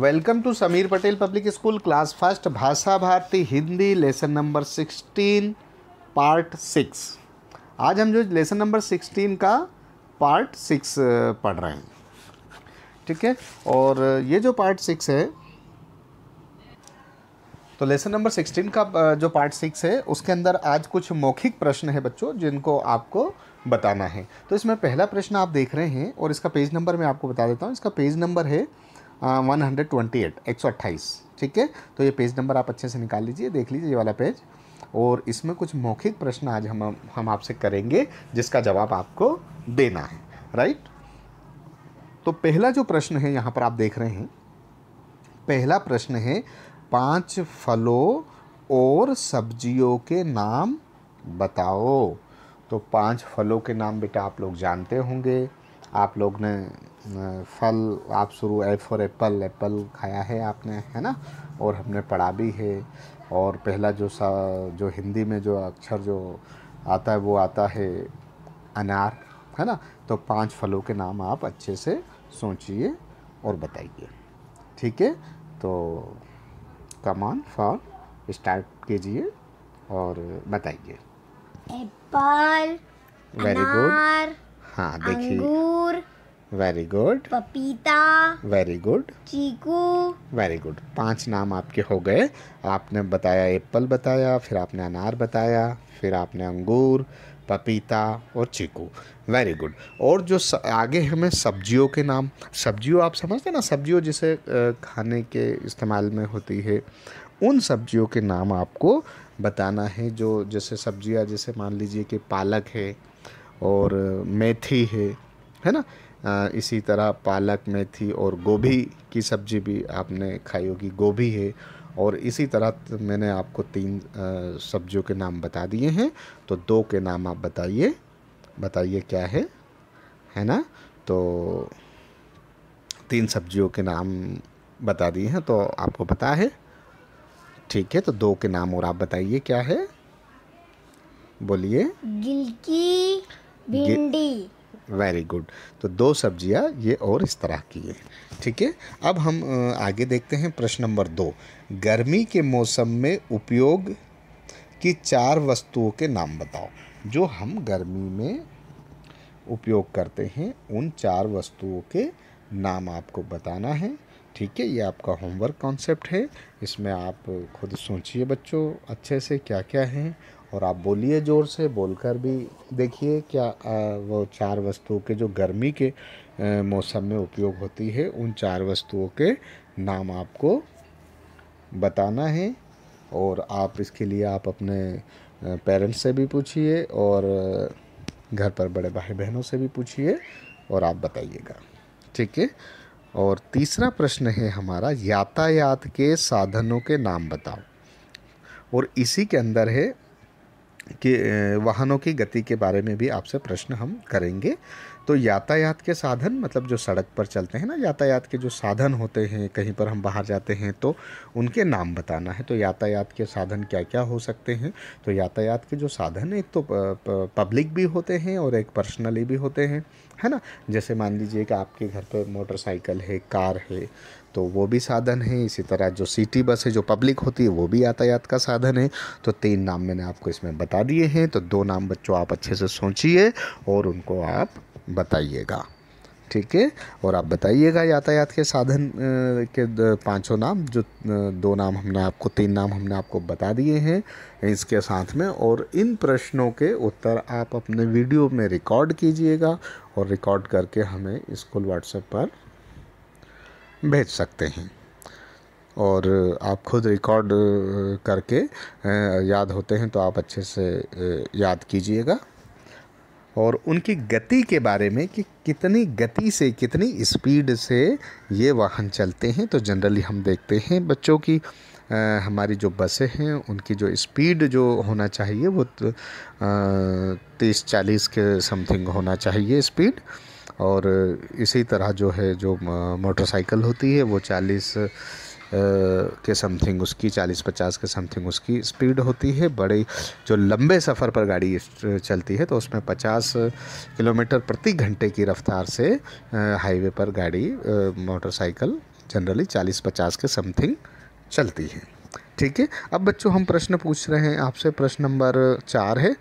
Welcome to Sameer Patel public school class first Bhasha Bharati Hindi lesson number sixteen part six आज हम जो lesson number sixteen का part six पढ़ रहे हैं ठीक है और ये जो पार्ट सिक्स है तो लेसन नंबर सिक्सटीन का जो पार्ट सिक्स है उसके अंदर आज कुछ मौखिक प्रश्न है बच्चों जिनको आपको बताना है तो इसमें पहला प्रश्न आप देख रहे हैं और इसका पेज नंबर मैं आपको बता देता हूँ इसका पेज नंबर है वन हंड्रेड ट्वेंटी एट एक सौ अट्ठाईस ठीक है तो ये पेज नंबर आप अच्छे से निकाल लीजिए देख लीजिए ये वाला पेज और इसमें कुछ मौखिक प्रश्न आज हम हम आपसे करेंगे जिसका जवाब आपको देना है राइट तो पहला जो प्रश्न है यहाँ पर आप देख रहे हैं पहला प्रश्न है पांच फलों और सब्जियों के नाम बताओ तो पांच फलों के नाम बेटा आप लोग जानते होंगे आप लोग ने फल आप शुरू ए फॉर एप्पल एप्पल खाया है आपने है ना और हमने पढ़ा भी है और पहला जो सा जो हिंदी में जो अक्षर जो आता है वो आता है अनार है ना तो पांच फलों के नाम आप अच्छे से सोचिए और बताइए ठीक है तो कमान फॉर स्टार्ट कीजिए और बताइए एप्पल वेरी गुड हाँ देखिए अंगूर वेरी गुड पपीता वेरी गुड चीकू वेरी गुड पांच नाम आपके हो गए आपने बताया एप्पल बताया फिर आपने अनार बताया फिर आपने अंगूर पपीता और चीकू वेरी गुड और जो स, आगे हमें सब्जियों के नाम सब्जियों आप समझते हैं ना सब्जियों जिसे खाने के इस्तेमाल में होती है उन सब्जियों के नाम आपको बताना है जो जैसे सब्जियां जैसे मान लीजिए कि पालक है और मेथी है है ना इसी तरह पालक मेथी और गोभी की सब्ज़ी भी आपने खाई होगी गोभी है और इसी तरह मैंने आपको तीन सब्जियों के नाम बता दिए हैं तो दो के नाम आप बताइए बताइए क्या है है ना तो तीन सब्जियों के नाम बता दिए हैं तो आपको पता है ठीक है तो दो के नाम और आप बताइए क्या है बोलिए गिलकी भिंडी वेरी गुड तो दो सब्जियां ये और इस तरह की है ठीक है अब हम आगे देखते हैं प्रश्न नंबर दो गर्मी के मौसम में उपयोग की चार वस्तुओं के नाम बताओ जो हम गर्मी में उपयोग करते हैं उन चार वस्तुओं के नाम आपको बताना है ठीक है ये आपका होमवर्क कॉन्सेप्ट है इसमें आप खुद सोचिए बच्चों अच्छे से क्या क्या हैं और आप बोलिए ज़ोर से बोलकर भी देखिए क्या आ, वो चार वस्तुओं के जो गर्मी के मौसम में उपयोग होती है उन चार वस्तुओं के नाम आपको बताना है और आप इसके लिए आप अपने पेरेंट्स से भी पूछिए और घर पर बड़े भाई बहनों से भी पूछिए और आप बताइएगा ठीक है और तीसरा प्रश्न है हमारा यातायात के साधनों के नाम बताओ और इसी के अंदर है कि वाहनों की गति के बारे में भी आपसे प्रश्न हम करेंगे तो यातायात के साधन मतलब जो सड़क पर चलते हैं ना यातायात के जो साधन होते हैं कहीं पर हम बाहर जाते हैं तो उनके नाम बताना है तो यातायात के साधन क्या क्या हो सकते हैं तो यातायात के जो साधन एक तो पब्लिक भी होते हैं और एक पर्सनली भी होते हैं है ना जैसे मान लीजिए कि आपके घर पर मोटरसाइकिल है कार है तो वो भी साधन है इसी तरह जो सिटी बस है जो पब्लिक होती है वो भी यातायात का साधन है तो तीन नाम मैंने आपको इसमें बता दिए हैं तो दो नाम बच्चों आप अच्छे से सोचिए और उनको आप बताइएगा ठीक है और आप बताइएगा यातायात के साधन के पांचों नाम जो दो नाम हमने आपको तीन नाम हमने आपको बता दिए हैं इसके साथ में और इन प्रश्नों के उत्तर आप अपने वीडियो में रिकॉर्ड कीजिएगा और रिकॉर्ड करके हमें स्कूल व्हाट्सएप पर भेज सकते हैं और आप खुद रिकॉर्ड करके याद होते हैं तो आप अच्छे से याद कीजिएगा और उनकी गति के बारे में कि कितनी गति से कितनी स्पीड से ये वाहन चलते हैं तो जनरली हम देखते हैं बच्चों की आ, हमारी जो बसें हैं उनकी जो स्पीड जो होना चाहिए वो तीस चालीस के समथिंग होना चाहिए स्पीड और इसी तरह जो है जो मोटरसाइकिल होती है वो चालीस के समथिंग उसकी चालीस पचास के समथिंग उसकी स्पीड होती है बड़े जो लंबे सफ़र पर गाड़ी चलती है तो उसमें पचास किलोमीटर प्रति घंटे की रफ्तार से हाईवे पर गाड़ी मोटरसाइकिल जनरली चालीस पचास के समथिंग चलती है ठीक है अब बच्चों हम प्रश्न पूछ रहे हैं आपसे प्रश्न नंबर चार है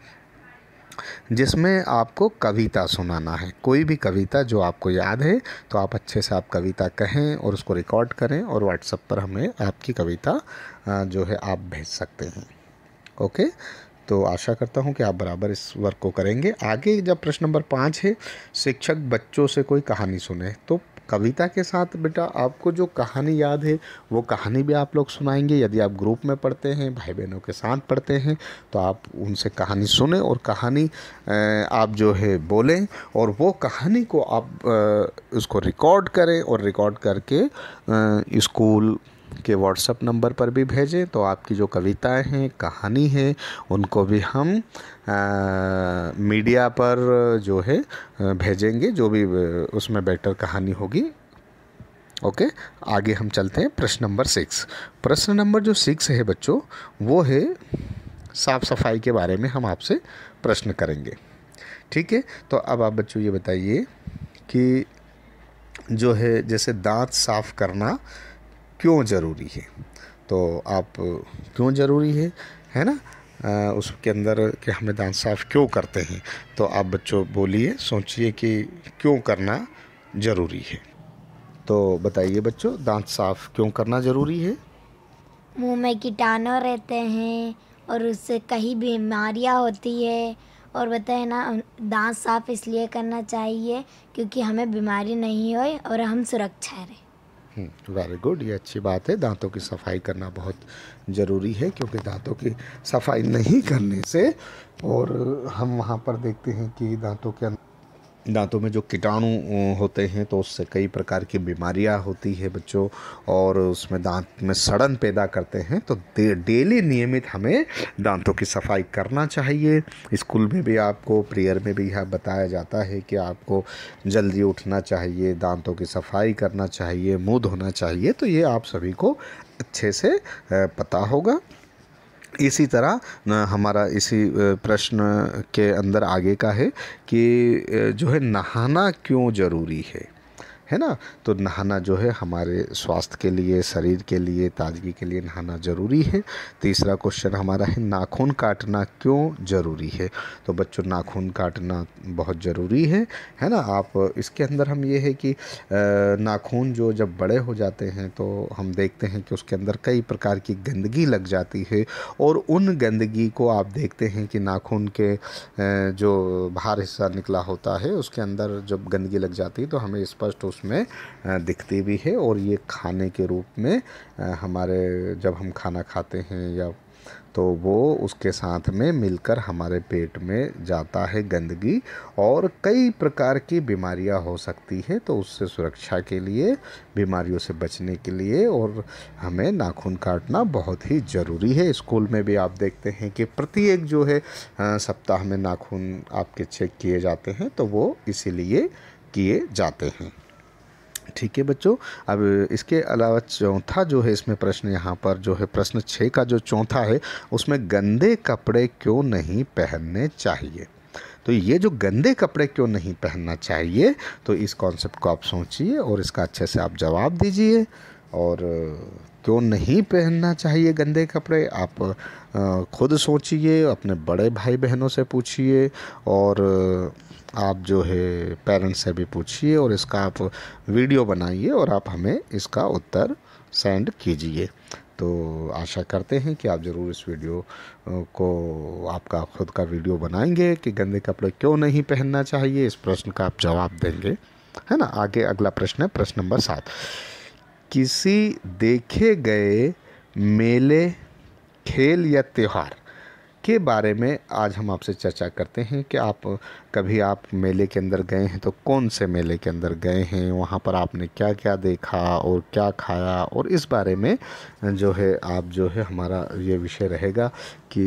जिसमें आपको कविता सुनाना है कोई भी कविता जो आपको याद है तो आप अच्छे से आप कविता कहें और उसको रिकॉर्ड करें और व्हाट्सएप पर हमें आपकी कविता जो है आप भेज सकते हैं ओके तो आशा करता हूँ कि आप बराबर इस वर्क को करेंगे आगे जब प्रश्न नंबर पाँच है शिक्षक बच्चों से कोई कहानी सुने तो कविता के साथ बेटा आपको जो कहानी याद है वो कहानी भी आप लोग सुनाएंगे यदि आप ग्रुप में पढ़ते हैं भाई बहनों के साथ पढ़ते हैं तो आप उनसे कहानी सुने और कहानी आप जो है बोलें और वो कहानी को आप उसको रिकॉर्ड करें और रिकॉर्ड करके स्कूल के व्हाट्सअप नंबर पर भी भेजें तो आपकी जो कविताएं हैं कहानी है उनको भी हम आ, मीडिया पर जो है भेजेंगे जो भी उसमें बेटर कहानी होगी ओके आगे हम चलते हैं प्रश्न नंबर सिक्स प्रश्न नंबर जो सिक्स है बच्चों वो है साफ़ सफाई के बारे में हम आपसे प्रश्न करेंगे ठीक है तो अब आप बच्चों ये बताइए कि जो है जैसे दांत साफ़ करना क्यों ज़रूरी है तो आप क्यों ज़रूरी है है ना आ, उसके अंदर कि हमें दांत साफ़ क्यों करते हैं तो आप बच्चों बोलिए सोचिए कि क्यों करना ज़रूरी है तो बताइए बच्चों दांत साफ़ क्यों करना ज़रूरी है मुंह में कीटाणु रहते हैं और उससे कई बीमारियां होती है और बताए ना दांत साफ़ इसलिए करना चाहिए क्योंकि हमें बीमारी नहीं हो और हम सुरक्षा रहें वेरी हम्म, गुड ये अच्छी बात है दांतों की सफाई करना बहुत ज़रूरी है क्योंकि दांतों की सफाई नहीं करने से और हम वहाँ पर देखते हैं कि दांतों के अंदर दांतों में जो कीटाणु होते हैं तो उससे कई प्रकार की बीमारियां होती है बच्चों और उसमें दांत में सड़न पैदा करते हैं तो डेली नियमित हमें दांतों की सफाई करना चाहिए स्कूल में भी आपको प्रेयर में भी यह बताया जाता है कि आपको जल्दी उठना चाहिए दांतों की सफाई करना चाहिए मुँह धोना चाहिए तो ये आप सभी को अच्छे से पता होगा इसी तरह हमारा इसी प्रश्न के अंदर आगे का है कि जो है नहाना क्यों ज़रूरी है है ना तो नहाना जो है हमारे स्वास्थ्य के लिए शरीर के लिए ताजगी के लिए नहाना ज़रूरी है तीसरा क्वेश्चन हमारा है नाखून काटना क्यों ज़रूरी है तो बच्चों नाखून काटना बहुत ज़रूरी है है ना आप इसके अंदर हम ये है कि नाखून जो जब बड़े हो जाते हैं तो हम देखते हैं कि उसके अंदर कई प्रकार की गंदगी लग जाती है और उन गंदगी को आप देखते हैं कि नाखून के जो बाहर हिस्सा निकला होता है उसके अंदर जब गंदगी लग जाती है तो हमें स्पष्ट उस उसमें दिखती भी है और ये खाने के रूप में हमारे जब हम खाना खाते हैं या तो वो उसके साथ में मिलकर हमारे पेट में जाता है गंदगी और कई प्रकार की बीमारियां हो सकती है तो उससे सुरक्षा के लिए बीमारियों से बचने के लिए और हमें नाखून काटना बहुत ही ज़रूरी है स्कूल में भी आप देखते हैं कि प्रत्येक जो है सप्ताह में नाखून आपके चेक किए जाते हैं तो वो इसीलिए किए जाते हैं ठीक है बच्चों अब इसके अलावा चौथा जो है इसमें प्रश्न यहाँ पर जो है प्रश्न छः का जो चौथा है उसमें गंदे कपड़े क्यों नहीं पहनने चाहिए तो ये जो गंदे कपड़े क्यों नहीं पहनना चाहिए तो इस कॉन्सेप्ट को आप सोचिए और इसका अच्छे से आप जवाब दीजिए और क्यों तो नहीं पहनना चाहिए गंदे कपड़े आप खुद सोचिए अपने बड़े भाई बहनों से पूछिए और आप जो है पेरेंट्स से भी पूछिए और इसका आप वीडियो बनाइए और आप हमें इसका उत्तर सेंड कीजिए तो आशा करते हैं कि आप ज़रूर इस वीडियो को आपका खुद का वीडियो बनाएंगे कि गंदे कपड़े क्यों नहीं पहनना चाहिए इस प्रश्न का आप जवाब देंगे है ना आगे अगला प्रश्न है प्रश्न नंबर सात किसी देखे गए मेले खेल या त्यौहार के बारे में आज हम आपसे चर्चा करते हैं कि आप कभी आप मेले के अंदर गए हैं तो कौन से मेले के अंदर गए हैं वहाँ पर आपने क्या क्या देखा और क्या खाया और इस बारे में जो है आप जो है हमारा ये विषय रहेगा कि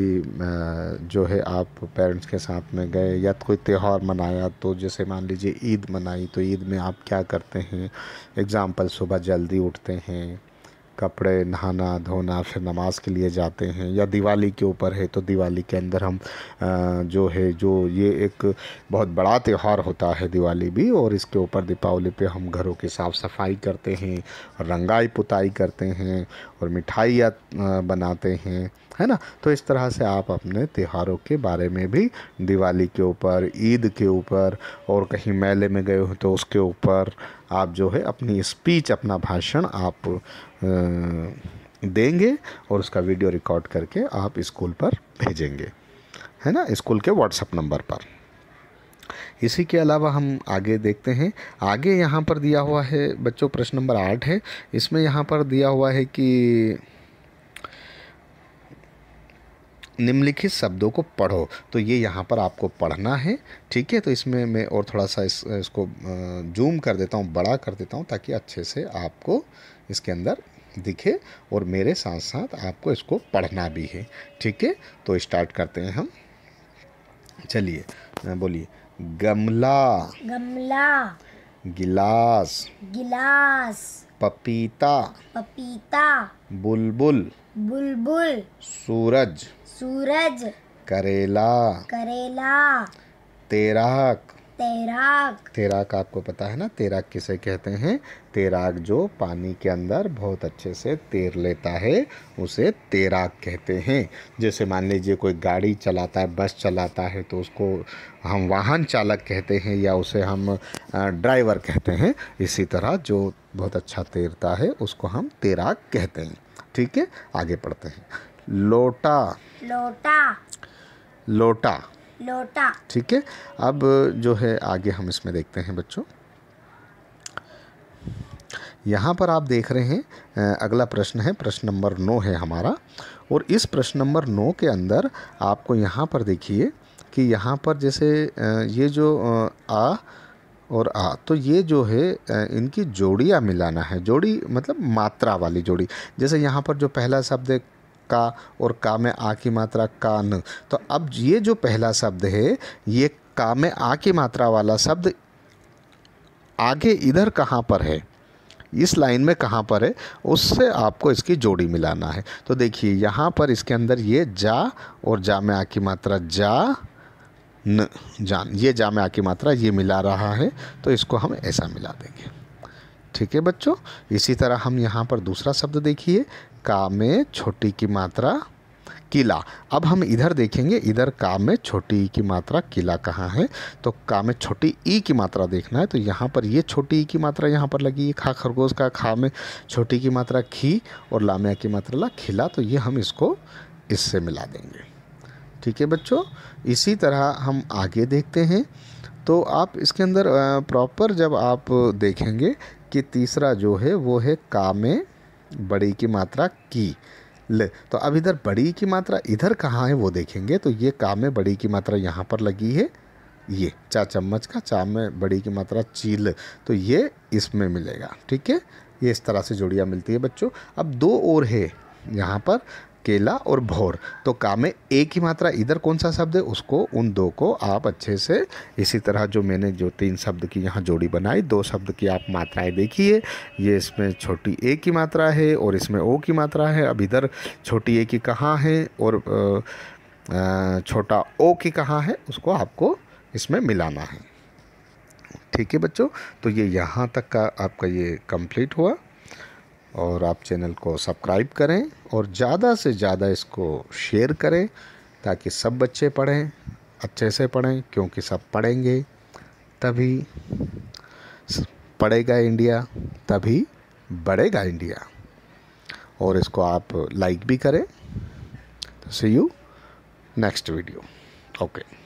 जो है आप पेरेंट्स के साथ में गए या कोई त्यौहार मनाया तो जैसे मान लीजिए ईद मनाई तो ईद में आप क्या करते हैं एग्ज़ाम्पल सुबह जल्दी उठते हैं कपड़े नहाना धोना फिर नमाज के लिए जाते हैं या दिवाली के ऊपर है तो दिवाली के अंदर हम जो है जो ये एक बहुत बड़ा त्यौहार होता है दिवाली भी और इसके ऊपर दीपावली पे हम घरों की साफ़ सफाई करते हैं रंगाई पुताई करते हैं और मिठाइयाँ बनाते हैं है ना तो इस तरह से आप अपने त्योहारों के बारे में भी दिवाली के ऊपर ईद के ऊपर और कहीं मेले में गए हो तो उसके ऊपर आप जो है अपनी स्पीच अपना भाषण आप देंगे और उसका वीडियो रिकॉर्ड करके आप स्कूल पर भेजेंगे है ना स्कूल के व्हाट्सअप नंबर पर इसी के अलावा हम आगे देखते हैं आगे यहाँ पर दिया हुआ है बच्चों प्रश्न नंबर आठ है इसमें यहाँ पर दिया हुआ है कि निम्नलिखित शब्दों को पढ़ो तो ये यहाँ पर आपको पढ़ना है ठीक है तो इसमें मैं और थोड़ा सा इस, इसको जूम कर देता हूँ बड़ा कर देता हूँ ताकि अच्छे से आपको इसके अंदर दिखे और मेरे साथ साथ आपको इसको पढ़ना भी है ठीक है तो स्टार्ट करते हैं हम चलिए बोलिए गमला गमला गिलास गिलास पपीता पपीता बुलबुल बुलबुल सूरज सूरज करेला करेला तेराक तैराक तैराक आपको पता है ना तैराक किसे कहते हैं तैराक जो पानी के अंदर बहुत अच्छे से तैर लेता है उसे तैराक कहते हैं जैसे मान लीजिए कोई गाड़ी चलाता है बस चलाता है तो उसको हम वाहन चालक कहते हैं या उसे हम ड्राइवर कहते हैं इसी तरह जो बहुत अच्छा तैरता है उसको हम तैराक कहते हैं ठीक है आगे पढ़ते हैं लोटा लोटा लोटा लोटा ठीक है अब जो है आगे हम इसमें देखते हैं बच्चों यहाँ पर आप देख रहे हैं अगला प्रश्न है प्रश्न नंबर नौ है हमारा और इस प्रश्न नंबर नौ के अंदर आपको यहाँ पर देखिए कि यहाँ पर जैसे ये जो आ और आ तो ये जो है इनकी जोड़ियाँ मिलाना है जोड़ी मतलब मात्रा वाली जोड़ी जैसे यहाँ पर जो पहला शब्द का और का में आ की मात्रा कान तो अब ये जो पहला शब्द है ये का में आ की मात्रा वाला शब्द आगे इधर कहाँ पर है इस लाइन में कहाँ पर है उससे आपको इसकी जोड़ी मिलाना है तो देखिए यहाँ पर इसके अंदर ये जा और जा में आ की मात्रा जा न जान ये जा में आ की मात्रा ये मिला रहा है तो इसको हम ऐसा मिला देंगे ठीक है बच्चों इसी तरह हम यहाँ पर दूसरा शब्द देखिए का में छोटी की मात्रा किला अब हम इधर देखेंगे इधर का में छोटी ई की मात्रा किला कहाँ है तो का में छोटी ई की मात्रा देखना है तो यहाँ पर ये छोटी ई की मात्रा यहाँ पर लगी है खा खरगोश का खा में छोटी की मात्रा खी और लामिया की मात्रा ला खिला तो ये हम इसको इससे मिला देंगे ठीक है बच्चों इसी तरह हम आगे देखते हैं तो आप इसके अंदर प्रॉपर जब आप देखेंगे कि तीसरा जो है वो है का में बड़ी की मात्रा की ले तो अब इधर बड़ी की मात्रा इधर कहाँ है वो देखेंगे तो ये का में बड़ी की मात्रा यहाँ पर लगी है ये चा चम्मच का चा में बड़ी की मात्रा चील तो ये इसमें मिलेगा ठीक है ये इस तरह से जोड़ियाँ मिलती है बच्चों अब दो और है यहाँ पर केला और भौर तो का में एक ही मात्रा इधर कौन सा शब्द है उसको उन दो को आप अच्छे से इसी तरह जो मैंने जो तीन शब्द की यहाँ जोड़ी बनाई दो शब्द की आप मात्राएं देखिए ये इसमें छोटी ए की मात्रा है और इसमें ओ की मात्रा है अब इधर छोटी ए की कहाँ है और छोटा ओ की कहाँ है उसको आपको इसमें मिलाना है ठीक है बच्चों तो ये यहाँ तक का आपका ये कंप्लीट हुआ और आप चैनल को सब्सक्राइब करें और ज़्यादा से ज़्यादा इसको शेयर करें ताकि सब बच्चे पढ़ें अच्छे से पढ़ें क्योंकि सब पढ़ेंगे तभी पढ़ेगा इंडिया तभी बढ़ेगा इंडिया और इसको आप लाइक भी करें see you next video okay okay.